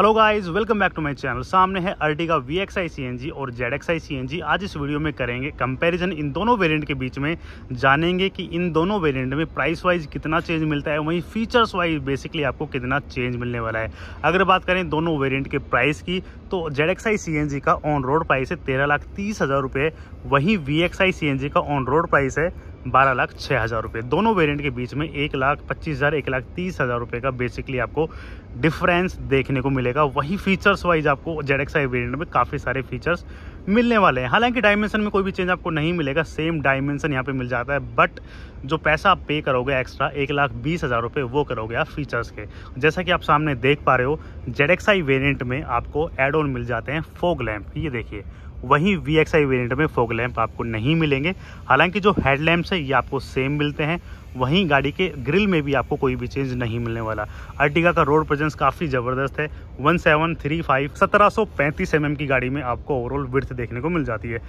hello guys welcome back to my channel सामने है Ertiga V X I C N G और Z X I C N G आज इस video में करेंगे कंपैरिजन इन दोनों वेरिएंट के बीच में जानेंगे कि इन दोनों वेरिएंट में प्राइस वाइज कितना चेंज मिलता है वहीं फीचर्स वाइज बेसिकली आपको कितना चेंज मिलने वाला है अगर बात करें दोनों वेरियंट के प्राइस की तो Z X I C N G का ऑन रोड प्राइस है तेरह लाख तीस हज़ार रुपये वहीं V X I C N G का ऑन रोड प्राइस है बारह लाख छः हज़ार रुपये दोनों वेरिएंट के बीच में एक लाख पच्चीस हज़ार एक लाख तीस हज़ार रुपये का बेसिकली आपको डिफरेंस देखने को मिलेगा मिलेगा वही फीचर्स वाइज आपको जेड एक्स आई में काफ़ी सारे फीचर्स मिलने वाले हैं हालांकि डायमेंशन में कोई भी चेंज आपको नहीं मिलेगा सेम डायमेंशन यहाँ पे मिल जाता है बट जो पैसा आप पे करोगे एक्स्ट्रा एक लाख बीस हज़ार रुपये वो करोगे आप फीचर्स के जैसा कि आप सामने देख पा रहे हो जेड एक्स वेरियंट में आपको एड ऑन मिल जाते हैं फोग लैम्प ये देखिए वहीं वी एक्स में फोग लैम्प आपको नहीं मिलेंगे हालांकि जो हेड लैम्प्स है ये आपको सेम मिलते हैं वहीं गाड़ी के ग्रिल में भी आपको कोई भी चेंज नहीं मिलने वाला अर्टिगा का रोड प्रेजेंस काफ़ी ज़बरदस्त है वन सेवन थ्री फाइव सत्रह सौ पैंतीस एम की गाड़ी में आपको ओवरऑल विर्थ देखने को मिल जाती है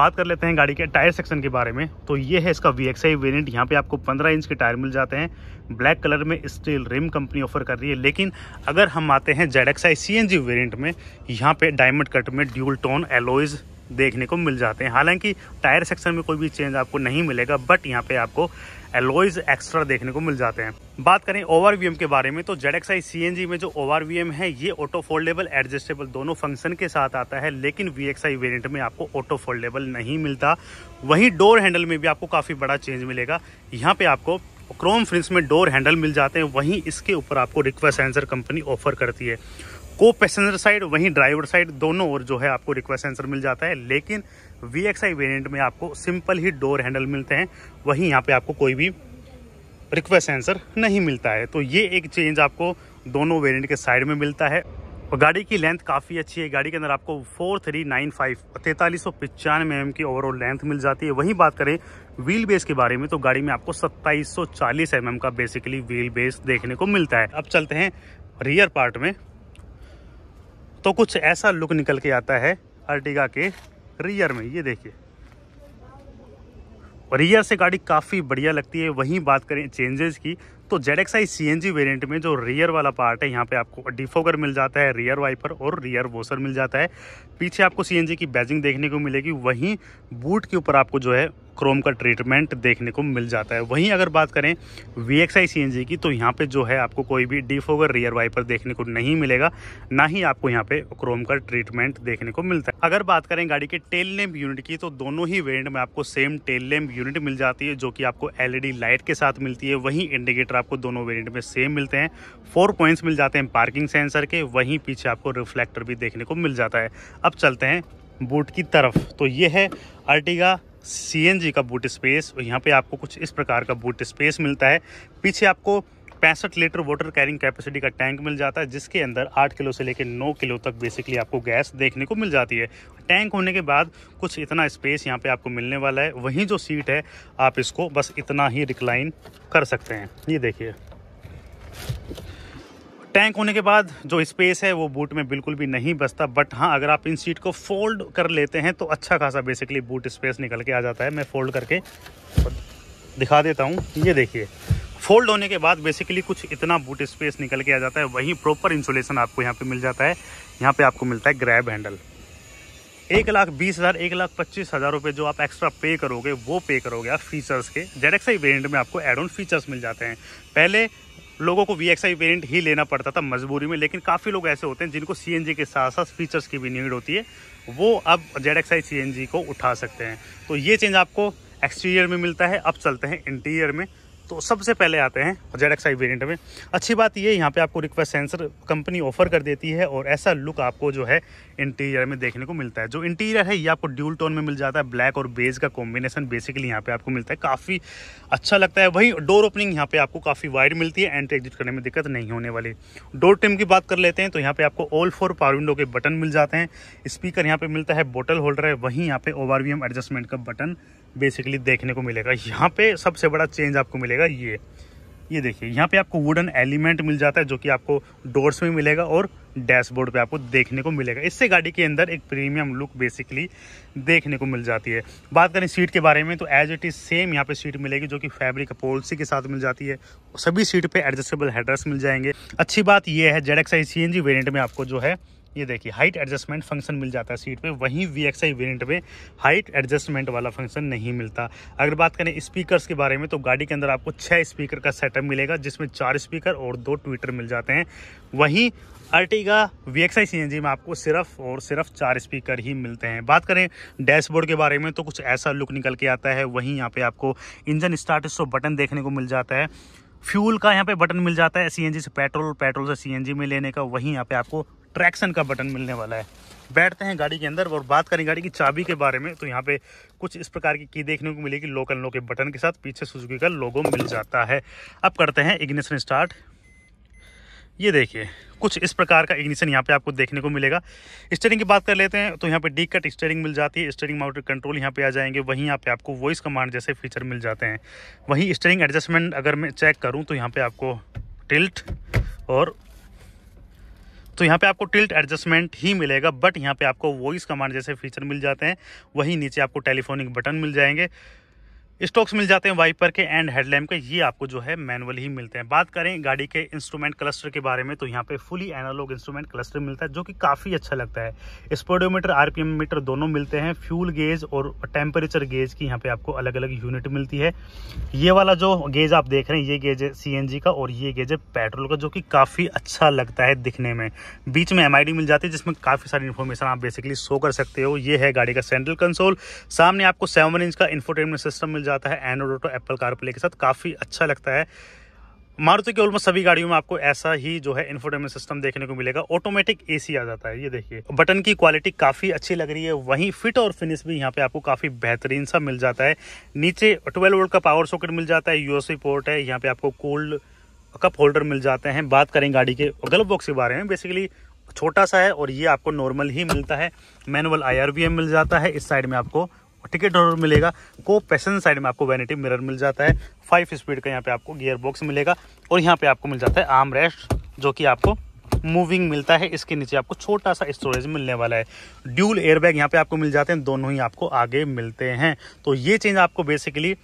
बात कर लेते हैं गाड़ी के टायर सेक्शन के बारे में तो ये है इसका वी एक्स आई वेरियंट यहाँ पर आपको पंद्रह इंच के टायर मिल जाते हैं ब्लैक कलर में स्टील रिम कंपनी ऑफर कर रही है लेकिन अगर हम आते हैं Z X I C N G variant में यहाँ पे डायमंड कट में ड्यूल टोन एलोइज़ देखने को मिल जाते हैं हालांकि टायर सेक्शन में कोई भी चेंज आपको नहीं मिलेगा बट यहाँ पे आपको एलोइज एक्स्ट्रा देखने को मिल जाते हैं बात करें ओवर के बारे में तो Z X I C N G में जो ओवर है ये ऑटो फोल्डेबल एडजस्टेबल दोनों फंक्शन के साथ आता है लेकिन वी एक्स आई वेरियंट में आपको ऑटो फोल्डेबल नहीं मिलता वहीं डोर हैंडल में भी आपको काफ़ी बड़ा चेंज मिलेगा यहाँ पे आपको क्रोम फ्रिंस में डोर हैंडल मिल जाते हैं वहीं इसके ऊपर आपको रिक्वेस्ट सेंसर कंपनी ऑफर करती है को पैसेंजर साइड वहीं ड्राइवर साइड दोनों ओर जो है आपको रिक्वेस्ट सेंसर मिल जाता है लेकिन वी एक्स आई वेरियंट में आपको सिंपल ही डोर हैंडल मिलते हैं वहीं यहाँ पे आपको कोई भी रिक्वेस्ट सेंसर नहीं मिलता है तो ये एक चेंज आपको दोनों वेरिएंट के साइड में मिलता है और गाड़ी की लेंथ काफ़ी अच्छी है गाड़ी के अंदर आपको फोर थ्री नाइन फाइव तैंतालीस सौ पचानवे एम की ओवरऑल लेंथ मिल जाती है वहीं बात करें व्हील बेस के बारे में तो गाड़ी में आपको सत्ताईस सौ चालीस एम का बेसिकली व्हील बेस देखने को मिलता है अब चलते हैं रियर पार्ट में तो कुछ ऐसा लुक निकल के आता है अर्टिगा के रियर में ये देखिए रियर से गाड़ी काफ़ी बढ़िया लगती है वहीं बात करें चेंजेस की तो Z X I C N G variant में जो रियर वाला पार्ट है यहाँ पे आपको डिफोगर मिल जाता है रियर वाइपर और रियर वोसर मिल जाता है पीछे आपको सी एन जी की बैजिंग देखने को मिलेगी वहीं बूट के ऊपर आपको जो है क्रोम का ट्रीटमेंट देखने को मिल जाता है वहीं अगर बात करें V X I C N G की तो यहाँ पे जो है आपको कोई भी डिफोगर रियर वाइपर देखने को नहीं मिलेगा ना ही आपको यहाँ पे क्रोम का ट्रीटमेंट देखने को मिलता है अगर बात करें गाड़ी के टेल लेम्प यूनिट की तो दोनों ही वेरियंट में आपको सेम टेल लेम्प यूनिट मिल जाती है जो कि आपको एल लाइट e के साथ मिलती है वहीं इंडिकेटर आपको दोनों वेरियंट में सेम मिलते हैं फोर पॉइंट्स मिल जाते हैं पार्किंग सेंसर के वहीं पीछे आपको रिफ्लेक्टर भी देखने को मिल जाता है अब चलते हैं बूट की तरफ तो ये है अर्टिगा सी का बूट स्पेस और यहाँ पे आपको कुछ इस प्रकार का बूट स्पेस मिलता है पीछे आपको पैंसठ लीटर वाटर कैरिंग कैपेसिटी का टैंक मिल जाता है जिसके अंदर आठ किलो से लेकर नौ किलो तक बेसिकली आपको गैस देखने को मिल जाती है टैंक होने के बाद कुछ इतना स्पेस यहाँ पे आपको मिलने वाला है वहीं जो सीट है आप इसको बस इतना ही रिक्लाइन कर सकते हैं ये देखिए टैंक होने के बाद जो स्पेस है वो बूट में बिल्कुल भी नहीं बचता बट हाँ अगर आप इन सीट को फोल्ड कर लेते हैं तो अच्छा खासा बेसिकली बूट स्पेस निकल के आ जाता है मैं फोल्ड करके दिखा देता हूँ ये देखिए फोल्ड होने के बाद बेसिकली कुछ इतना बूट स्पेस निकल के आ जाता है वहीं प्रॉपर इंसुलेशन आपको यहाँ पे मिल जाता है यहाँ पे आपको मिलता है ग्रैब हैंडल एक लाख बीस हज़ार एक लाख पच्चीस हज़ार रुपये जो आप एक्स्ट्रा पे करोगे वो पे करोगे आप फीचर्स के जेडेक्सा ही वेरियंट में आपको एड ऑन फीचर्स मिल जाते हैं पहले लोगों को वी एक्स आई वेरियंट ही लेना पड़ता था मजबूरी में लेकिन काफ़ी लोग ऐसे होते हैं जिनको सी एन जी के साथ साथ फीचर्स की भी नीड होती है वो अब Z X I C N G को उठा सकते हैं तो ये चेंज आपको एक्सटीरियर में मिलता है अब चलते हैं इंटीरियर में तो सबसे पहले आते हैं जेड एक्स आई वेरियंट में अच्छी बात ये यहाँ पे आपको रिक्वेस्ट सेंसर कंपनी ऑफर कर देती है और ऐसा लुक आपको जो है इंटीरियर में देखने को मिलता है जो इंटीरियर है ये आपको ड्यूल टोन में मिल जाता है ब्लैक और बेज का कॉम्बिनेशन बेसिकली यहाँ पे आपको मिलता है काफ़ी अच्छा लगता है वहीं डोर ओपनिंग यहाँ पे आपको काफ़ी वाइड मिलती है एंट्री एग्जिट करने में दिक्कत नहीं होने वाली डोर टिम की बात कर लेते हैं तो यहाँ पे आपको ऑल फोर पावर विंडो के बटन मिल जाते हैं स्पीकर यहाँ पे मिलता है बोटल होल्डर है वहीं यहाँ पे ओवर एडजस्टमेंट का बटन बेसिकली देखने को मिलेगा यहाँ पे सबसे बड़ा चेंज आपको मिलेगा जाएगा ये ये देखिए यहाँ पे आपको वुडन एलिमेंट मिल जाता है जो कि आपको डोर्स में मिलेगा और डैशबोर्ड पे आपको देखने को मिलेगा इससे गाड़ी के अंदर एक प्रीमियम लुक बेसिकली देखने को मिल जाती है बात करें सीट के बारे में तो एज इट इज़ सेम यहाँ पे सीट मिलेगी जो कि फैब्रिक पोलसी के साथ मिल जाती है सभी सीट पर एडजस्टेबल हेड्रेस मिल जाएंगे अच्छी बात यह है Z X I C variant में आपको जो है ये देखिए हाइट एडजस्टमेंट फंक्शन मिल जाता है सीट पे वहीं वी एक्स आई वेरियंट में हाइट एडजस्टमेंट वाला फंक्शन नहीं मिलता अगर बात करें स्पीकर्स के बारे में तो गाड़ी के अंदर आपको छः स्पीकर का सेटअप मिलेगा जिसमें चार स्पीकर और दो ट्विटर मिल जाते हैं वहीं Ertiga V X I C N G में आपको सिर्फ और सिर्फ चार स्पीकर ही मिलते हैं बात करें डैशबोर्ड के बारे में तो कुछ ऐसा लुक निकल के आता है वहीं यहाँ पे आपको इंजन स्टार्ट बटन देखने को मिल जाता है फ्यूल का यहाँ पे बटन मिल जाता है सी से पेट्रोल पेट्रोल से सी में लेने का वहीं यहाँ पे आपको ट्रैक्शन का बटन मिलने वाला है बैठते हैं गाड़ी के अंदर और बात करें गाड़ी की चाबी के बारे में तो यहाँ पे कुछ इस प्रकार की की देखने को मिलेगी लोकल लो के बटन के साथ पीछे सुजुकी का लोगो मिल जाता है अब करते हैं इग्निशन स्टार्ट ये देखिए कुछ इस प्रकार का इग्निशन यहाँ पे आपको देखने को मिलेगा स्टेयरिंग की बात कर लेते हैं तो यहाँ पे डी कट स्टेयरिंग मिल जाती है स्टेयरिंग माउंटेड कंट्रोल यहाँ पे आ जाएंगे वहीं यहाँ पे आपको वॉइस कमांड जैसे फीचर मिल जाते हैं वहीं स्टेयरिंग एडजस्टमेंट अगर मैं चेक करूँ तो यहाँ पे आपको टिल्ट और तो यहाँ पे आपको टिल्ट एडजस्टमेंट ही मिलेगा बट यहाँ पे आपको वॉइस कमांड जैसे फीचर मिल जाते हैं वहीं नीचे आपको टेलीफोनिक बटन मिल जाएंगे स्टॉक्स मिल जाते हैं वाइपर के एंड हेडलैम्प के ये आपको जो है मैनुअल ही मिलते हैं बात करें गाड़ी के इंस्ट्रूमेंट क्लस्टर के बारे में तो यहाँ पे फुली एनालॉग इंस्ट्रूमेंट क्लस्टर मिलता है जो कि काफ़ी अच्छा लगता है स्पोडोमीटर आरपीएम मीटर दोनों मिलते हैं फ्यूल गेज और टेम्परेचर गेज की यहाँ पे आपको अलग अलग यूनिट मिलती है ये वाला जो गेज आप देख रहे हैं ये गेज है सी का और ये गेज है पेट्रोल का जो कि काफ़ी अच्छा लगता है दिखने में बीच में एम मिल जाती है जिसमें काफ़ी सारी इन्फॉर्मेशन आप बेसिकली शो कर सकते हो ये है गाड़ी का सेंट्रल कंसोल सामने आपको सेवन इंच का इन्फोटेनमेंट सिस्टम मिल जाता है एंड्रॉइड ऑटो एप्पल कारप्ले के साथ काफ़ी अच्छा लगता है मारुति के ऑलमोस्ट सभी गाड़ियों में आपको ऐसा ही जो है इन्फोटेनमेंट सिस्टम देखने को मिलेगा ऑटोमेटिक एसी आ जाता है ये देखिए बटन की क्वालिटी काफ़ी अच्छी लग रही है वहीं फिट और फिनिश भी यहाँ पे आपको काफ़ी बेहतरीन सा मिल जाता है नीचे 12 वोल्ट का पावर सॉकेट मिल जाता है यूएसबी पोर्ट है यहाँ पर आपको कोल्ड कप होल्डर मिल जाते हैं बात करें गाड़ी के गल्प बॉक्स के बारे में बेसिकली छोटा सा है और ये आपको नॉर्मल ही मिलता है मैनुअल आई मिल जाता है इस साइड में आपको टिकट और मिलेगा को पैसेंजर साइड में आपको वैनिटी मिरर मिल जाता है फाइव स्पीड का यहाँ पे आपको गियर बॉक्स मिलेगा और यहाँ पे आपको मिल जाता है आर्म रेस्ट जो कि आपको मूविंग मिलता है इसके नीचे आपको छोटा सा स्टोरेज मिलने वाला है ड्यूल एयरबैग यहाँ पे आपको मिल जाते हैं दोनों ही आपको आगे मिलते हैं तो ये चेंज आपको basically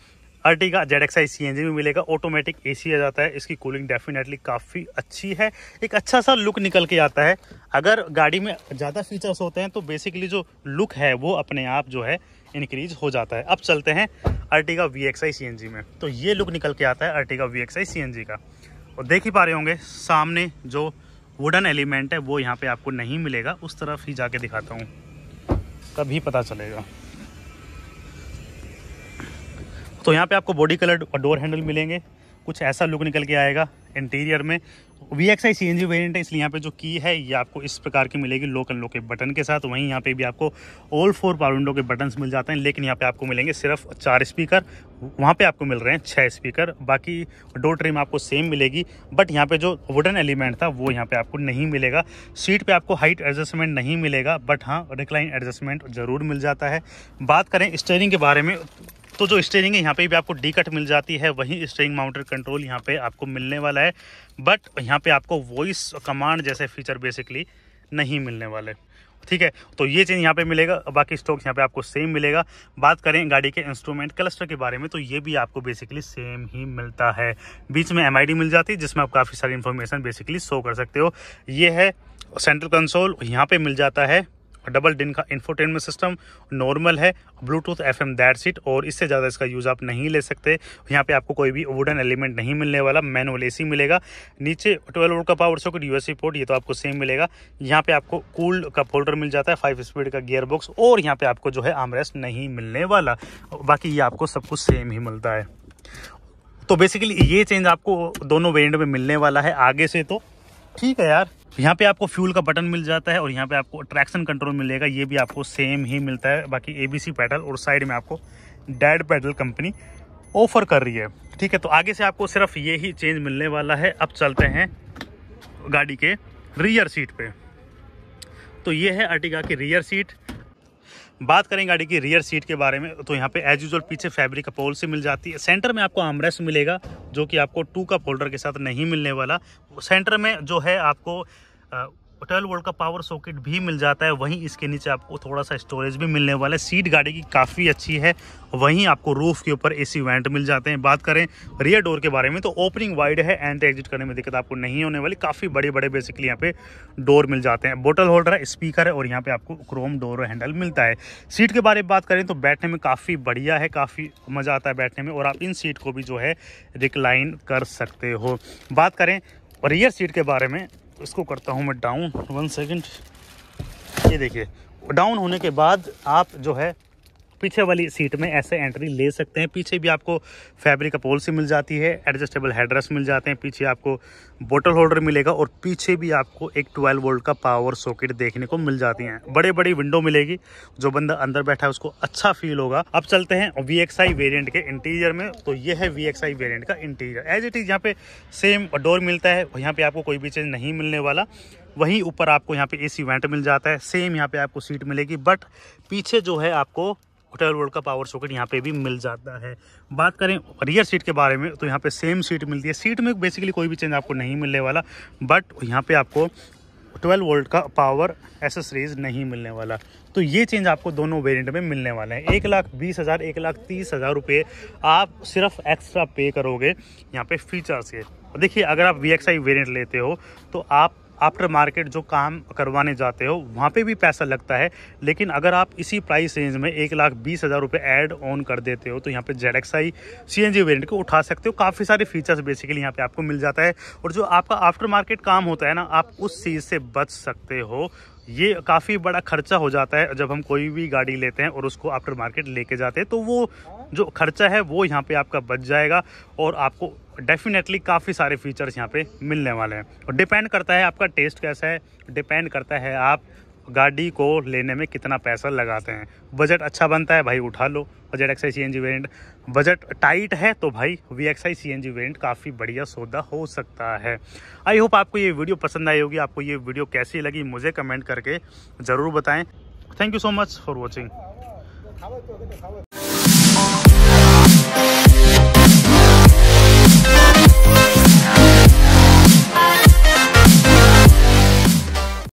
Ertiga Z X I C N G में मिलेगा ऑटोमेटिक ए सी आ जाता है इसकी कूलिंग डेफिनेटली काफ़ी अच्छी है एक अच्छा सा लुक निकल के आता है अगर गाड़ी में ज़्यादा फीचर्स होते हैं तो बेसिकली जो लुक है वो अपने आप जो है इंक्रीज हो जाता है अब चलते हैं Ertiga V X I C N G में तो ये लुक निकल के आता है Ertiga V X I C N G का और देख ही पा रहे होंगे सामने जो वुडन एलिमेंट है वो यहाँ पे आपको नहीं मिलेगा उस तरफ ही जाके दिखाता हूँ तभी पता चलेगा तो यहाँ पे आपको बॉडी कलर और डोर हैंडल मिलेंगे कुछ ऐसा लुक निकल के आएगा इंटीरियर में V X I C N G variant है इसलिए यहाँ पे जो की है ये आपको इस प्रकार की मिलेगी लोक अनलोक के बटन के साथ वहीं यहाँ पे भी आपको ऑल फोर पावर विंडो के बटन मिल जाते हैं लेकिन यहाँ पे आपको मिलेंगे सिर्फ चार स्पीकर वहाँ पे आपको मिल रहे हैं छः स्पीकर बाकी डोर ट्रिम आपको सेम मिलेगी बट यहाँ पे जो वुडन एलिमेंट था वो यहाँ पे आपको नहीं मिलेगा सीट पे आपको हाइट एडजस्टमेंट नहीं मिलेगा बट हाँ रिक्लाइन एडजस्टमेंट ज़रूर मिल जाता है बात करें स्टेयरिंग के बारे में तो जो स्टेरिंग है यहाँ पे भी आपको डी कट मिल जाती है वहीं स्टेरिंग माउंटेड कंट्रोल यहाँ पे आपको मिलने वाला है बट यहाँ पे आपको वॉइस कमांड जैसे फीचर बेसिकली नहीं मिलने वाले ठीक है तो ये चीज़ यहाँ पे मिलेगा बाकी स्टॉक यहाँ पे आपको सेम मिलेगा बात करें गाड़ी के इंस्ट्रूमेंट क्लस्टर के बारे में तो ये भी आपको बेसिकली सेम ही मिलता है बीच में एम मिल जाती है जिसमें आप काफ़ी सारी इन्फॉर्मेशन बेसिकली शो कर सकते हो ये है सेंट्रल कंसोल यहाँ पे मिल जाता है डबल डिन का इन्फोटेनमेंट सिस्टम नॉर्मल है Bluetooth F M that seat और इससे ज़्यादा इसका यूज़ आप नहीं ले सकते यहाँ पे आपको कोई भी वुडन एलिमेंट नहीं मिलने वाला मैनुअल सी मिलेगा नीचे ट्वेल्व वोल्ट का पावर सॉकेट यूएसबी पोर्ट ये तो आपको सेम मिलेगा यहाँ पे आपको कूल्ड का फोल्डर मिल जाता है फाइव स्पीड का गियर बॉक्स और यहाँ पे आपको जो है आमरेस्ट नहीं मिलने वाला बाकी ये आपको सब कुछ सेम ही मिलता है तो बेसिकली ये चेंज आपको दोनों वेरिएंट में मिलने वाला है आगे से तो ठीक है यार यहाँ पे आपको फ्यूल का बटन मिल जाता है और यहाँ पे आपको ट्रैक्शन कंट्रोल मिलेगा ये भी आपको सेम ही मिलता है बाकी एबीसी पैडल और साइड में आपको डैड पैडल कंपनी ऑफर कर रही है ठीक है तो आगे से आपको सिर्फ ये ही चेंज मिलने वाला है अब चलते हैं गाड़ी के रियर सीट पे तो ये है अर्टिगा की रियर सीट बात करें गाड़ी की रियर सीट के बारे में तो यहाँ पे एज यूजल पीछे फैब्रिक का पोल से मिल जाती है सेंटर में आपको आमरेस मिलेगा जो कि आपको टू का फोल्डर के साथ नहीं मिलने वाला सेंटर में जो है आपको ट्वेल्व वोल्ट का पावर सॉकेट भी मिल जाता है वहीं इसके नीचे आपको थोड़ा सा स्टोरेज भी मिलने वाला है सीट गाड़ी की काफ़ी अच्छी है वहीं आपको रूफ़ के ऊपर एसी वेंट मिल जाते हैं बात करें रियर डोर के बारे में तो ओपनिंग वाइड है एंड एग्जिट करने में दिक्कत आपको नहीं होने वाली काफ़ी बड़े बड़े बेसिकली यहाँ पे डोर मिल जाते हैं बोटल होल्डर है स्पीकर है और यहाँ पर आपको क्रोम डोर हैंडल मिलता है सीट के बारे में बात करें तो बैठने में काफ़ी बढ़िया है काफ़ी मज़ा आता है बैठने में और आप इन सीट को भी जो है रिक्लाइन कर सकते हो बात करें रियर सीट के बारे में तो इसको करता हूँ मैं डाउन वन सेकेंड ये देखिए डाउन होने के बाद आप जो है पीछे वाली सीट में ऐसे एंट्री ले सकते हैं पीछे भी आपको फैब्रिक अपोल सी मिल जाती है एडजस्टेबल हेडरेस्ट मिल जाते हैं पीछे आपको बोटल होल्डर मिलेगा और पीछे भी आपको एक 12 वोल्ट का पावर सॉकेट देखने को मिल जाती हैं बड़े बड़ी विंडो मिलेगी जो बंदा अंदर बैठा है उसको अच्छा फील होगा अब चलते हैं वी वेरियंट के इंटीरियर में तो ये है वी वेरियंट का इंटीरियर एज इट इज़ यहाँ पे सेम डोर मिलता है यहाँ पे आपको कोई भी चीज़ नहीं मिलने वाला वहीं ऊपर आपको यहाँ पे एसी वेंट मिल जाता है सेम यहाँ पे आपको सीट मिलेगी बट पीछे जो है आपको ट्वेल्व वर्ल्ड का पावर सॉकेट यहाँ पे भी मिल जाता है बात करें रियर सीट के बारे में तो यहाँ पे सेम सीट मिलती है सीट में बेसिकली कोई भी चेंज आपको नहीं मिलने वाला बट यहाँ पे आपको 12 वोल्ट का पावर एसेसरीज नहीं मिलने वाला तो ये चेंज आपको दोनों वेरिएंट में मिलने वाले हैं एक लाख बीस हज़ार एक लाख तीस हज़ार रुपये आप सिर्फ एक्स्ट्रा पे करोगे यहाँ पे फीचर से देखिए अगर आप वी एक्स आई वेरियंट लेते हो तो आप आफ्टर मार्केट जो काम करवाने जाते हो वहाँ पे भी पैसा लगता है लेकिन अगर आप इसी प्राइस रेंज में एक लाख बीस हज़ार रुपये एड ऑन कर देते हो तो यहाँ पे Z X I C N G variant को उठा सकते हो काफ़ी सारे फीचर्स बेसिकली यहाँ पे आपको मिल जाता है और जो आपका आफ्टर मार्केट काम होता है ना आप उस चीज़ से बच सकते हो ये काफ़ी बड़ा खर्चा हो जाता है जब हम कोई भी गाड़ी लेते हैं और उसको आफ्टर मार्केट लेके जाते हैं तो वो जो खर्चा है वो यहाँ पे आपका बच जाएगा और आपको डेफिनेटली काफ़ी सारे फीचर्स यहाँ पे मिलने वाले हैं और डिपेंड करता है आपका टेस्ट कैसा है डिपेंड करता है आप गाड़ी को लेने में कितना पैसा लगाते हैं बजट अच्छा बनता है भाई उठा लो budget X I C N G budget tight है तो भाई V X I C N G काफ़ी बढ़िया सौदा हो सकता है आई होप आपको ये वीडियो पसंद आई होगी आपको ये वीडियो कैसी लगी मुझे कमेंट करके ज़रूर बताएँ thank you so much for watching